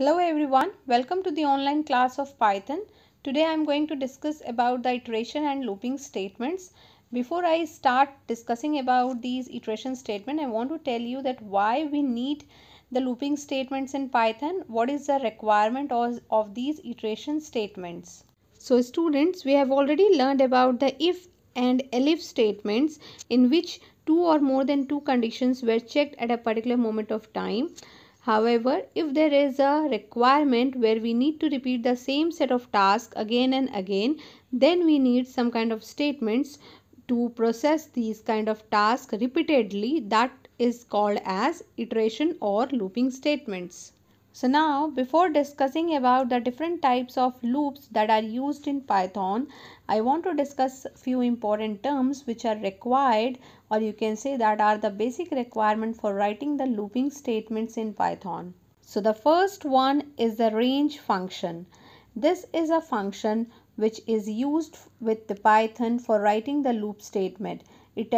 Hello everyone, welcome to the online class of Python. Today I am going to discuss about the iteration and looping statements. Before I start discussing about these iteration statement, I want to tell you that why we need the looping statements in Python, what is the requirement of, of these iteration statements. So students, we have already learned about the if and elif statements in which two or more than two conditions were checked at a particular moment of time. However, if there is a requirement where we need to repeat the same set of tasks again and again, then we need some kind of statements to process these kind of tasks repeatedly that is called as iteration or looping statements. So now before discussing about the different types of loops that are used in Python, I want to discuss few important terms which are required or you can say that are the basic requirement for writing the looping statements in Python. So the first one is the range function. This is a function which is used with the Python for writing the loop statement. It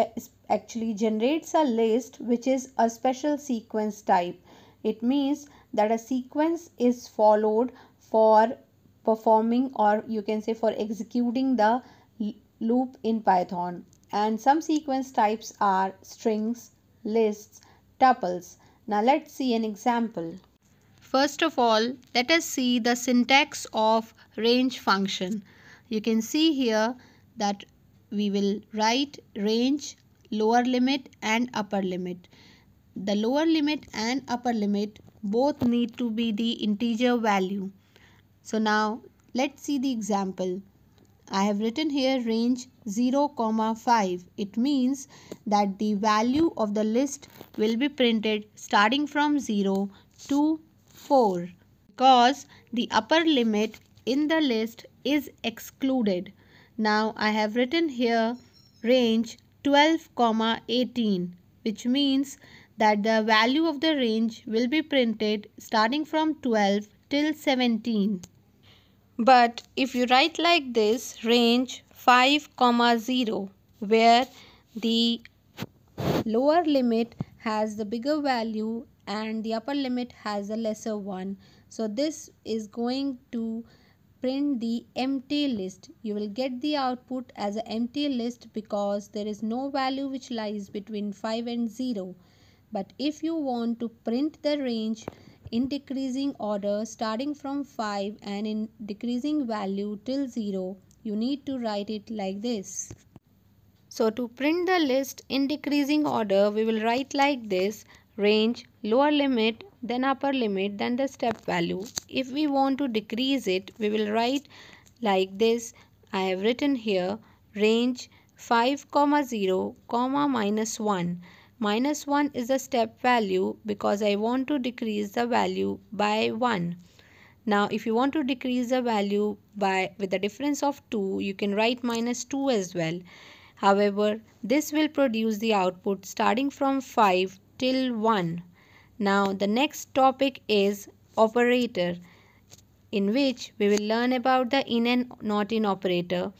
actually generates a list which is a special sequence type. It means that a sequence is followed for performing or you can say for executing the loop in Python. And some sequence types are strings, lists, tuples. Now let's see an example. First of all, let us see the syntax of range function. You can see here that we will write range, lower limit and upper limit. The lower limit and upper limit both need to be the integer value. So now let's see the example. I have written here range 0, comma 5. It means that the value of the list will be printed starting from 0 to 4 because the upper limit in the list is excluded. Now I have written here range 12, comma 18 which means that the value of the range will be printed starting from 12 till 17. But if you write like this range 5 comma 0 where the lower limit has the bigger value and the upper limit has a lesser one. So this is going to print the empty list. You will get the output as an empty list because there is no value which lies between 5 and 0. But if you want to print the range in decreasing order starting from 5 and in decreasing value till 0, you need to write it like this. So to print the list in decreasing order, we will write like this range lower limit then upper limit then the step value. If we want to decrease it, we will write like this. I have written here range 5, comma 0, comma minus 1. Minus 1 is the step value because I want to decrease the value by 1. Now if you want to decrease the value by with a difference of 2 you can write minus 2 as well. However this will produce the output starting from 5 till 1. Now the next topic is operator in which we will learn about the in and not in operator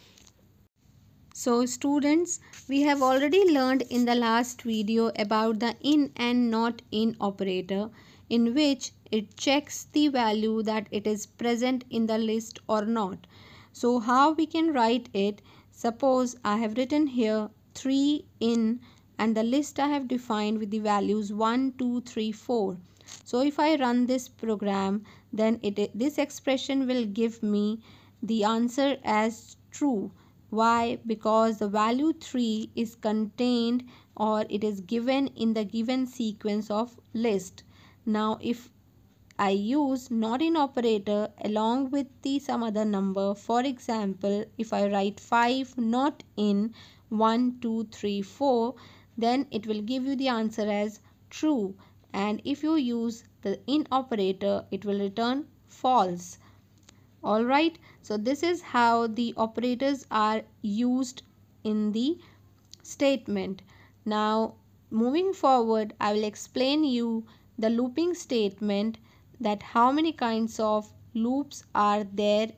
so students, we have already learned in the last video about the in and not in operator in which it checks the value that it is present in the list or not. So how we can write it? Suppose I have written here 3 in and the list I have defined with the values 1, 2, 3, 4. So if I run this program, then it, this expression will give me the answer as true why? Because the value 3 is contained or it is given in the given sequence of list. Now if I use not in operator along with the some other number. For example, if I write 5 not in 1, 2, 3, 4, then it will give you the answer as true. And if you use the in operator, it will return false alright. So, this is how the operators are used in the statement. Now, moving forward, I will explain you the looping statement that how many kinds of loops are there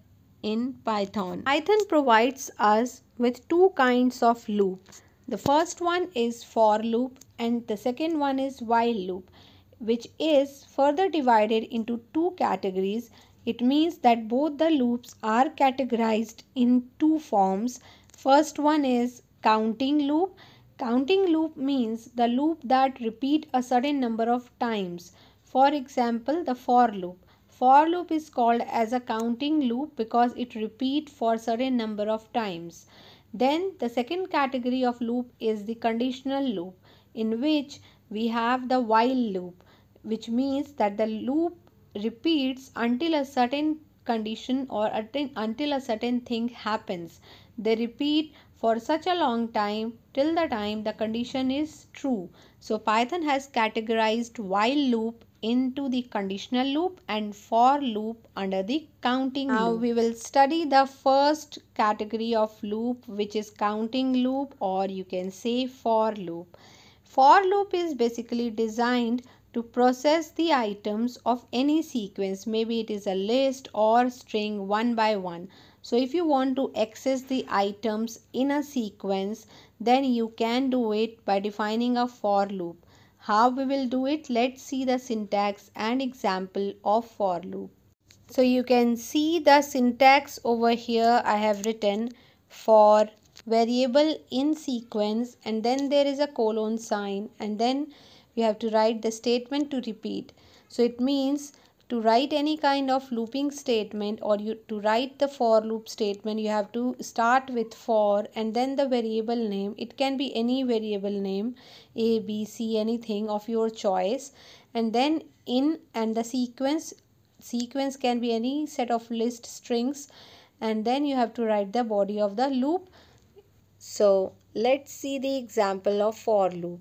in Python. Python provides us with two kinds of loop. The first one is for loop and the second one is while loop which is further divided into two categories it means that both the loops are categorized in two forms. First one is counting loop. Counting loop means the loop that repeat a certain number of times. For example, the for loop. For loop is called as a counting loop because it repeat for certain number of times. Then the second category of loop is the conditional loop in which we have the while loop which means that the loop repeats until a certain condition or until a certain thing happens. They repeat for such a long time till the time the condition is true. So Python has categorized while loop into the conditional loop and for loop under the counting now loop. we will study the first category of loop which is counting loop or you can say for loop. For loop is basically designed to process the items of any sequence maybe it is a list or string one by one so if you want to access the items in a sequence then you can do it by defining a for loop how we will do it let's see the syntax and example of for loop so you can see the syntax over here i have written for variable in sequence and then there is a colon sign and then you have to write the statement to repeat. So it means to write any kind of looping statement or you to write the for loop statement you have to start with for and then the variable name it can be any variable name a b c anything of your choice and then in and the sequence sequence can be any set of list strings and then you have to write the body of the loop so let's see the example of for loop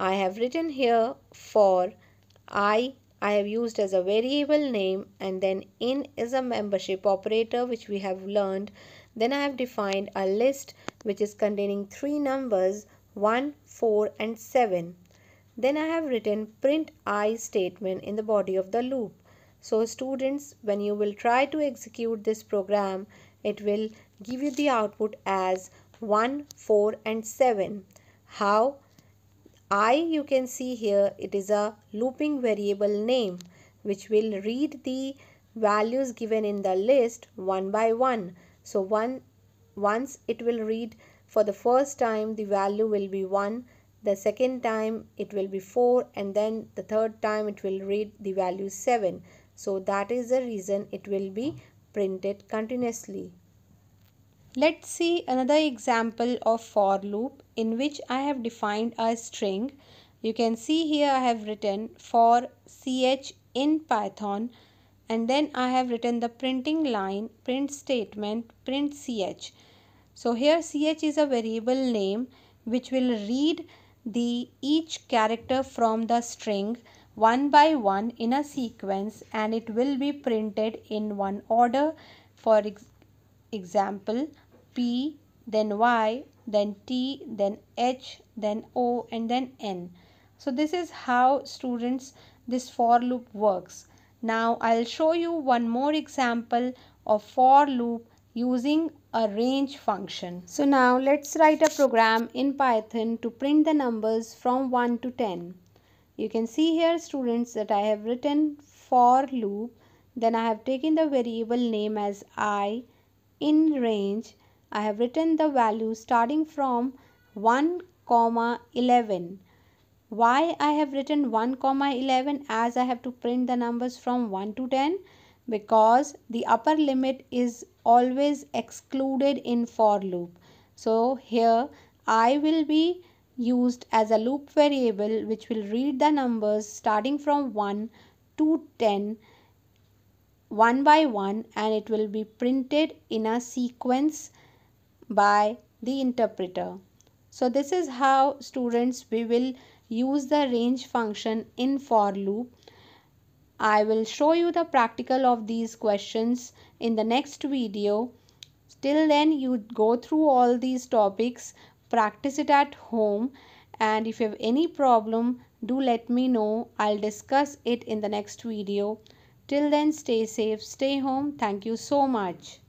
I have written here for i I have used as a variable name and then in is a membership operator which we have learned. Then I have defined a list which is containing three numbers 1, 4 and 7. Then I have written print i statement in the body of the loop. So students when you will try to execute this program it will give you the output as 1, 4 and 7. How? i you can see here it is a looping variable name which will read the values given in the list one by one. So one once it will read for the first time the value will be 1, the second time it will be 4 and then the third time it will read the value 7. So that is the reason it will be printed continuously. Let's see another example of for loop in which I have defined a string. You can see here I have written for ch in Python and then I have written the printing line, print statement, print ch. So here ch is a variable name which will read the each character from the string one by one in a sequence and it will be printed in one order. For Example P, then Y, then T, then H, then O, and then N. So this is how students this for loop works. Now I'll show you one more example of for loop using a range function. So now let's write a program in Python to print the numbers from 1 to 10. You can see here students that I have written for loop. Then I have taken the variable name as i in range I have written the value starting from 1 comma 11 why I have written 1 comma 11 as I have to print the numbers from 1 to 10 because the upper limit is always excluded in for loop so here I will be used as a loop variable which will read the numbers starting from 1 to 10 one by one and it will be printed in a sequence by the interpreter. So this is how students we will use the range function in for loop. I will show you the practical of these questions in the next video. Till then you go through all these topics, practice it at home and if you have any problem do let me know. I'll discuss it in the next video. Till then, stay safe, stay home. Thank you so much.